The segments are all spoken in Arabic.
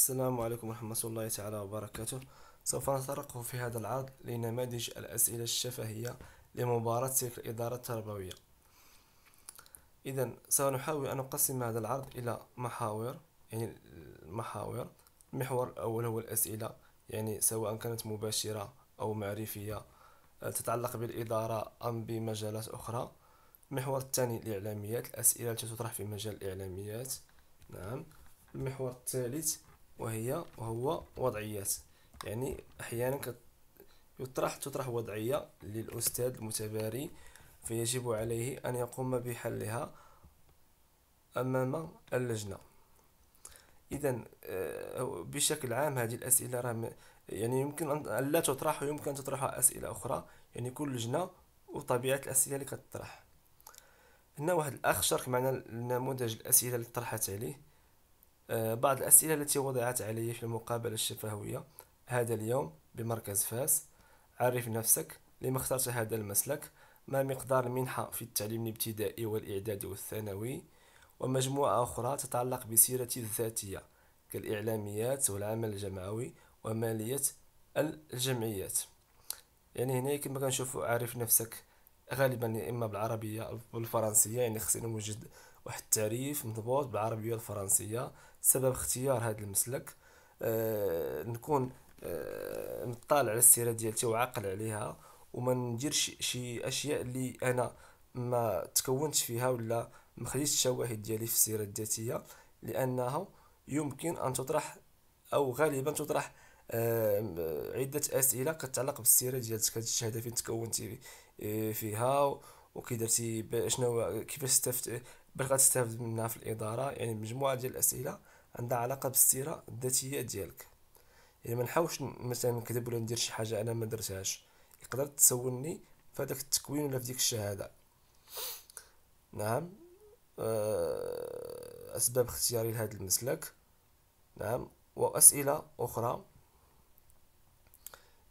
السلام عليكم ورحمة الله تعالى وبركاته سوف نتطرق في هذا العرض لنماذج الأسئلة الشفهية لمباراة تلك الإدارة التربوية إذا سنحاول أن نقسم هذا العرض إلى محاور يعني المحاور المحور الأول هو الأسئلة يعني سواء كانت مباشرة أو معرفية آه، تتعلق بالإدارة أم بمجالات أخرى المحور الثاني الإعلاميات الأسئلة التي تطرح في مجال الإعلاميات نعم المحور الثالث وهي وهو وضعيات يعني أحيانا يطرح تطرح وضعية للأستاذ المتباري فيجب عليه أن يقوم بحلها أمام اللجنة إذا آه، بشكل عام هذه الأسئلة راه يعني يمكن أن لا تطرح ويمكن أن تطرحها أسئلة أخرى يعني كل لجنة وطبيعة الأسئلة اللي كتطرح هنا واحد الأخ شارك معنا نموذج الأسئلة اللي طرحت عليه آه، بعض الأسئلة التي وضعت علي في المقابلة الشفهوية هذا اليوم بمركز فاس عرف نفسك لما اخترت هذا المسلك ما مقدار المنحة في التعليم الابتدائي والإعدادي والثانوي ومجموعة أخرى تتعلق بسيرتي الذاتية كالإعلاميات والعمل الجمعوي ومالية الجمعيات يعني هنا كما كنشوفوا عارف نفسك غالبا يا اما بالعربيه او بالفرنسيه يعني خصنا نوجد واحد التعريف مضبوط بالعربيه والفرنسيه سبب اختيار هذا المسلك أه نكون أه نطالع على السيره ديالتي وعاقل عليها وما نديرش شي اشياء اللي انا ما تكونتش فيها ولا ما خليتش الشواهد ديالي في السيره الذاتيه لانها يمكن ان تطرح او غالبا تطرح آه، عده اسئله كتعلق بالسيره ديالتك الشهاده فين تكونتي آه، فيها وكي درتي شنو كيفاش استفدت باش غتستافد منها في الاداره يعني مجموعه ديال الاسئله عندها علاقه بالسيره الذاتيه ديالك يعني ما نحاولش مثلا نكذب ولا ندير شي حاجه انا ما درتهاش يقدر تسولني في هذاك التكوين ولا في ديك الشهاده نعم آه، اسباب اختياري لهذا المسلك نعم واسئله اخرى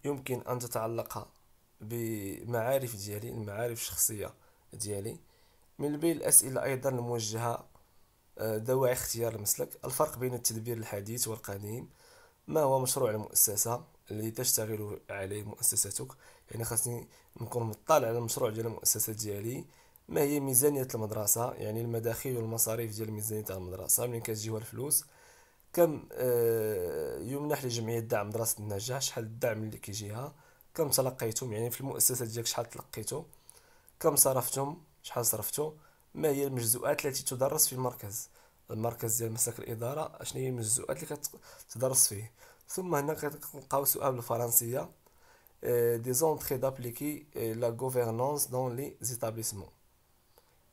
يمكن ان تتعلق بمعارف ديالي المعارف الشخصيه ديالي من بين الاسئله ايضا الموجهه دواعي اختيار المسلك الفرق بين التدبير الحديث والقديم ما هو مشروع المؤسسة اللي تشتغل عليه مؤسستك يعني خاصني نكون مطلع على المشروع ديال المؤسسة ديالي ما هي ميزانية المدرسة يعني المداخيل والمصاريف ديال ميزانية المدرسة منين كتجيوها الفلوس كم آه، يمنح لجمعية دعم دراسة النجاح شحال الدعم اللي كيجيها كم تلقيتم يعني في المؤسسة ديالك شحال تلقيتو كم صرفتم شحال صرفتو ما هي المجزوءات التي تدرس في المركز المركز ديال مسلك الاداره شنو هي المجزوءات اللي كتدرس فيه ثم هنا كتلقاو سؤال بالفرنسيه دي زونتري دابليكي لا غوفيرنونس دون لي زيتابليسمون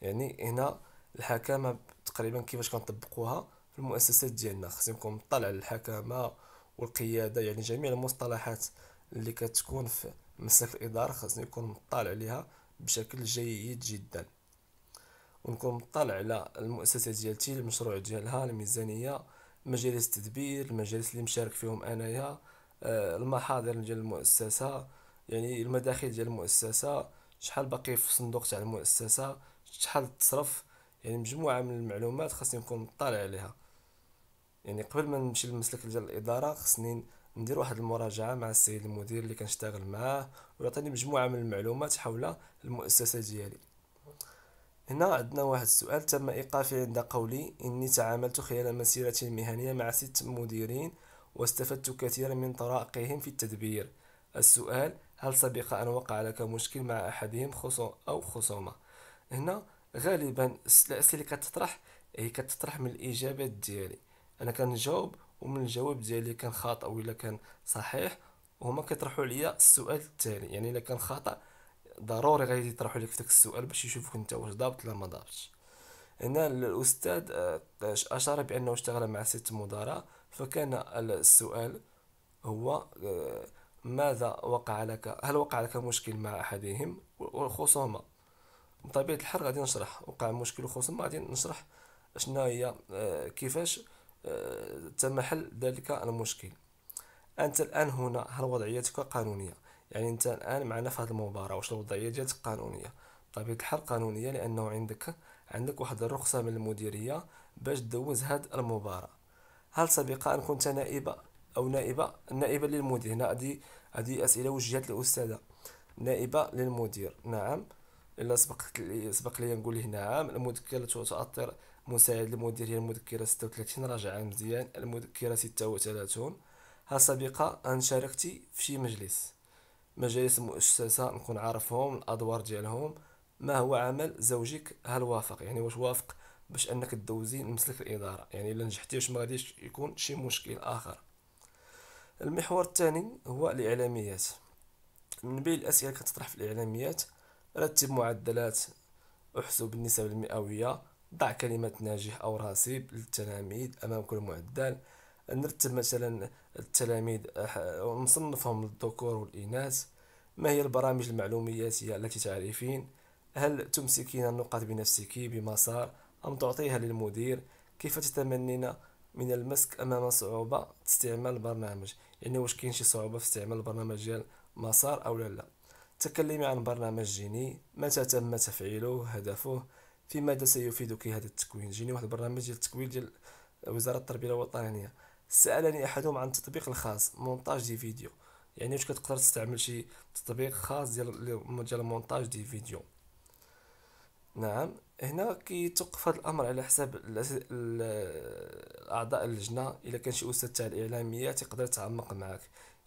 يعني هنا الحكامه تقريبا كيفاش كنطبقوها في المؤسسات ديالنا خصكم مطلع على الحكامه والقياده يعني جميع المصطلحات اللي كتكون في مسلك الاداره خصني نكون مطلع عليها بشكل جيد جدا ونكون مطلع على المؤسسه ديالتي المشروع ديالها الميزانيه مجالس التدبير المجالس اللي مشارك فيهم انايا آه، المحاضر ديال المؤسسه يعني المداخل ديال المؤسسه شحال باقي في الصندوق تاع المؤسسه شحال تصرف يعني مجموعه من المعلومات خاصني نكون مطلع عليها يعني قبل ما نمشي للمسلك ديال الاداره خصني ندير واحد المراجعه مع السيد المدير اللي كنشتغل معاه ويعطيني مجموعه من المعلومات حول المؤسسه ديالي هنا عندنا واحد السؤال تم إيقافي عند قولي إني تعاملت خلال مسيرتي المهنية مع ست مديرين واستفدت كثيرا من طرائقهم في التدبير السؤال هل سبق أن وقع لك مشكل مع أحدهم خصوم أو خصومة هنا غالبا الأسئلة اللي كتطرح هي كتطرح من الإجابات ديالي أنا كنجاوب ومن الجواب ديالي كان خاطئ ولا كان صحيح وهما كيطرحوا عليا السؤال التالي يعني إلا كان خطأ ضروري غادي يطرحوا لك داك السؤال باش يشوفوك انت واش ضابط ولا ما ضابطش هنا الاستاذ اشار بانه اشتغل مع ست مدراء فكان السؤال هو آه، ماذا وقع لك هل وقع لك مشكل مع احدهم والخصومه بطبيعه الحال غادي نشرح وقع مشكل الخصومه غادي نشرح شنو هي آه، كيفاش آه، تم حل ذلك المشكل انت الان هنا هل وضعيتك قانونيه يعني انت الان معنا في هذه المباراه واش الوضعيه جات قانونيه بطبيعه طيب، الحال قانونيه لانه عندك عندك واحد الرخصه من المديريه باش تدوز هاد المباراه هل سبق ان كنت نائبه او نائبه نائبه للمدير هنا هذه اسئله وجهت للاستاذه نائبه للمدير نعم الا سبق لي سبق لي نقول نعم المذكره تؤطر مساعد المدير هي المذكره 36 راجع مزيان المذكره 36 هل سبق ان شاركتي في شي مجلس مجالس المؤسسة نكون عارفهم الأدوار ديالهم ما هو عمل زوجك هل وافق يعني واش وافق باش انك دوزي لمسلك الاداره يعني الا نجحتي واش ما غاديش يكون شي مشكل اخر المحور الثاني هو الاعلاميات من بين الاسئله كتطرح في الاعلاميات رتب معدلات احسب النسب المئويه ضع كلمه ناجح او راسب للتلاميذ امام كل معدل نرتب مثلا التلاميذ ونصنفهم للذكور والإناث ما هي البرامج المعلومياتية التي تعرفين هل تمسكين النقاط بنفسك بمسار أم تعطيها للمدير كيف تتمنين من المسك أمام صعوبة استعمال البرنامج يعني واش كاين شي صعوبة في استعمال البرنامج ديال مسار أو لا لا تكلمي عن برنامج جيني متى تم تفعيله هدفه في ماذا سيفيدك هذا التكوين جيني واحد البرنامج ديال التكوين ديال وزارة التربية الوطنية سألني أحدهم عن التطبيق الخاص مونتاج دي فيديو يعني واش كتقدر تستعمل شي تطبيق خاص ديال ديال مونتاج دي فيديو نعم هنا كيتوقف هذا الامر على حساب اعضاء اللجنه الا كان شي استاذ تاع الاعلاميات يقدر يتعمق معك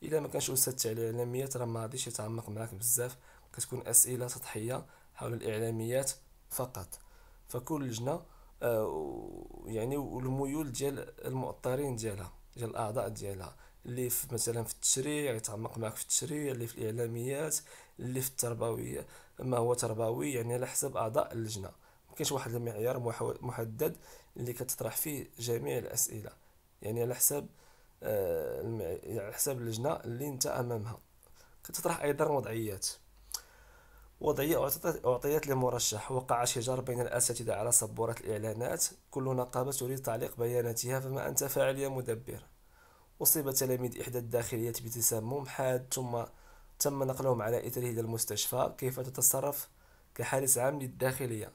الا ما كانش استاذ تاع الاعلاميات راه ما غاديش يتعمق معك بزاف كتكون اسئله سطحيه حول الاعلاميات فقط فكل لجنه آه، يعني والميول ديال المؤطرين ديالها ديال الاعضاء ديالها اللي في مثلا في التشريع يتعمق معك في التشريع اللي في الاعلاميات اللي في التربويه ما هو تربوي يعني على حسب اعضاء اللجنه كاينش واحد المعيار محدد اللي كتطرح فيه جميع الاسئله يعني على حساب آه، على حساب اللجنه اللي انت امامها كتطرح ايضا وضعيات وضعية أعطيت لمرشح وقع شجار بين الأساتذة على سبورة الإعلانات كل نقابة تريد تعليق بياناتها فما أنت فاعل يا مدبر أصيب تلاميذ إحدى الداخليات بتسمم حاد ثم تم نقلهم على إثره إلى المستشفى كيف تتصرف كحارس عام للداخلية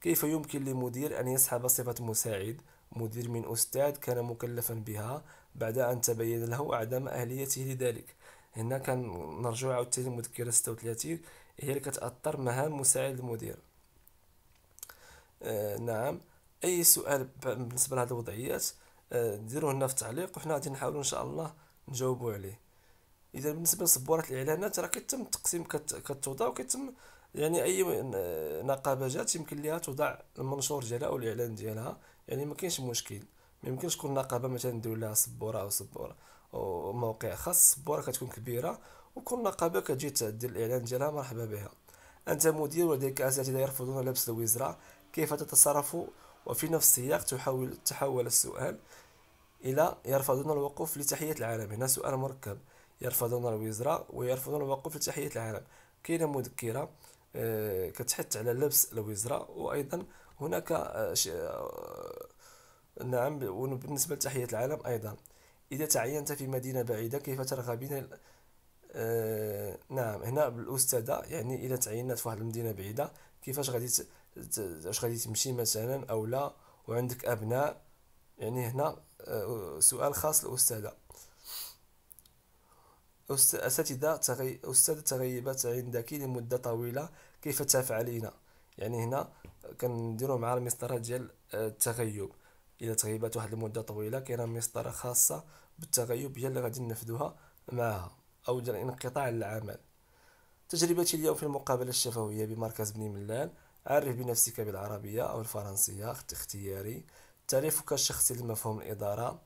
كيف يمكن لمدير أن يسحب صفة مساعد مدير من أستاذ كان مكلفا بها بعد أن تبين له عدم أهليته لذلك هنا كنرجعو عاوتاني للمذكره 36 هي اللي كتاثر مهام مساعد المدير آه نعم اي سؤال بالنسبه لهذه الوضعيات آه ديروه لنا في التعليق وحنا غادي نحاولوا ان شاء الله نجاوبوا عليه اذا بالنسبه لصبورات الاعلانات راه كيتم التقسيم كتوضع وكيتم يعني اي نقابه جات يمكن ليها توضع المنشور ديالها او الاعلان ديالها يعني ما كاينش مشكل ما يمكنش كل نقابه مثلا ندير لها صبوره او صبوره وموقع خاص السبوره كتكون كبيره وكل نقابه كتجي تعدي الاعلان ديالها مرحبا بها انت مدير ولديك اساتذه يرفضون لبس الوزره كيف تتصرف وفي نفس السياق تحول تحول السؤال الى يرفضون الوقوف لتحيه العالم هنا سؤال مركب يرفضون الوزره ويرفضون الوقوف لتحيه العالم كاينه مذكره آه، كتحث على لبس الوزره وايضا هناك آه، آه، نعم وبالنسبه لتحيه العالم ايضا إذا تعينت في مدينة بعيدة كيف ترغبين آه نعم هنا بالأستاذة يعني إذا تعينت في واحد المدينة بعيدة كيفاش غادي اش غادي تمشي مثلا أو لا وعندك أبناء يعني هنا آه سؤال خاص للأستاذة أساتذة تغي... أستاذة تغيبت عندك لمدة طويلة كيف تفعلين يعني هنا كنديرو مع المسطرة ديال آه، التغيب الى تغيبات واحد المده طويله كاينه مسطره خاصه بالتغيب هي اللي غادي ننفذوها معها او الانقطاع العمل تجربتي اليوم في المقابله الشفويه بمركز بني ملال عرف بنفسك بالعربيه او الفرنسيه اختياري تعريفك الشخصي لمفهوم الاداره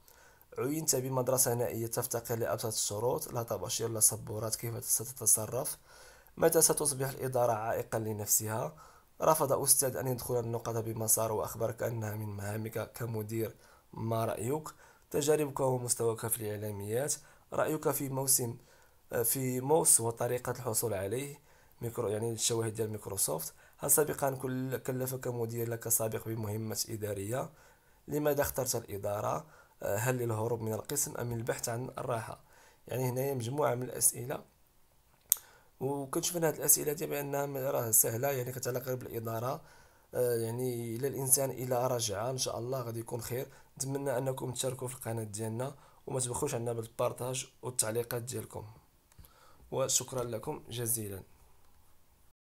عينت بمدرسة نائية تفتقر لأبسط الشروط لا طباشير لا سبورات كيف ستتصرف متى ستصبح الإدارة عائقا لنفسها رفض أستاذ أن يدخل النقطة بمسار وأخبرك أنها من مهامك كمدير ما رأيك تجاربك ومستواك في الإعلاميات رأيك في موسم في موس وطريقة الحصول عليه ميكرو يعني الشواهد ديال ميكروسوفت هل سابقا كلفك مدير لك سابق بمهمة إدارية لماذا اخترت الإدارة هل للهروب من القسم أم البحث عن الراحة يعني هنايا مجموعة من الأسئلة وكنشوف ان هاد الاسئله دي بان راه سهله يعني كتعلق غير بالاداره آه، يعني الى الانسان الى رجع ان شاء الله غادي يكون خير نتمنى انكم تشاركوا في القناه ديالنا وما تبخلوش عنا بالبارطاج والتعليقات ديالكم وشكرا لكم جزيلا